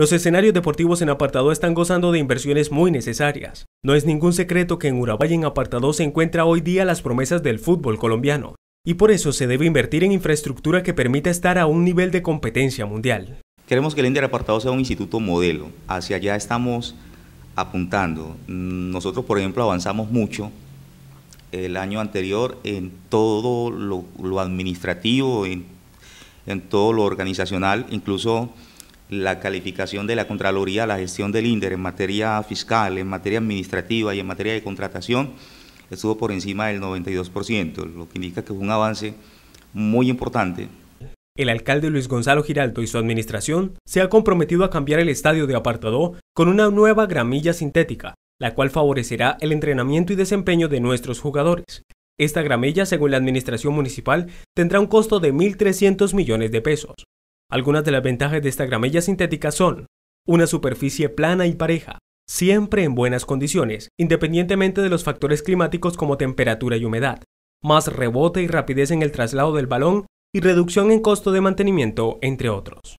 Los escenarios deportivos en apartado están gozando de inversiones muy necesarias. No es ningún secreto que en Urabá en apartado se encuentra hoy día las promesas del fútbol colombiano, y por eso se debe invertir en infraestructura que permita estar a un nivel de competencia mundial. Queremos que el INDER apartado sea un instituto modelo, hacia allá estamos apuntando. Nosotros, por ejemplo, avanzamos mucho el año anterior en todo lo, administrativo, en todo lo organizacional, incluso la calificación de la Contraloría, la gestión del INDER en materia fiscal, en materia administrativa y en materia de contratación estuvo por encima del 92%, lo que indica que fue un avance muy importante. El alcalde Luis Gonzalo Giraldo y su administración se ha comprometido a cambiar el estadio de apartado con una nueva gramilla sintética, la cual favorecerá el entrenamiento y desempeño de nuestros jugadores. Esta gramilla, según la administración municipal, tendrá un costo de 1.300 millones de pesos. Algunas de las ventajas de esta gramella sintética son una superficie plana y pareja, siempre en buenas condiciones, independientemente de los factores climáticos como temperatura y humedad, más rebote y rapidez en el traslado del balón y reducción en costo de mantenimiento, entre otros.